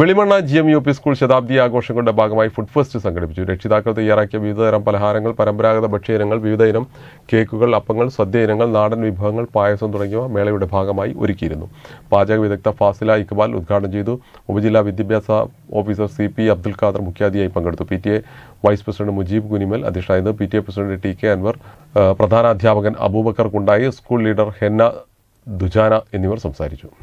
Velimanna G M U P school ശതാബ്ദി ആഘോഷങ്ങളുടെ ഭാഗമായി ഫുഡ് ഫെസ്റ്റ് സംഘടിപ്പിച്ചു രക്ഷിതാക്കൾ തയ്യാറാക്കിയ വിവിധതരം പലഹാരങ്ങൾ പരമ്പരാഗത ഇനങ്ങൾ വിവിധ ഇനം കേക്കുകൾ അപ്പങ്ങൾ സദ്യ ഇനങ്ങൾ നാടൻ വിഭവങ്ങൾ പായസം തുടങ്ങിയവ മേളയുടെ ഭാഗമായി ഒരുക്കിയിരുന്നു പാചക വിദഗ്ധ ഫാസില ഇക്ബാൽ ഉദ്ഘാടനം ചെയ്തു ഉപജില്ലാ വിദ്യാഭ്യാസ officer C P Abdul Khader മുഖ്യാതിഥിയായി പങ്കെടുത്തു P T A vice president Mujeeb Kunimal അധ്യക്ഷനായത് P T A president T K Anwar അധ്യാപകൻ അബൂബക്കർ കുണ്ടായി സ്കൂൾ ലീഡർ ഹെന്ന ദുജാന എന്നിവർ സംസാരിച്ചു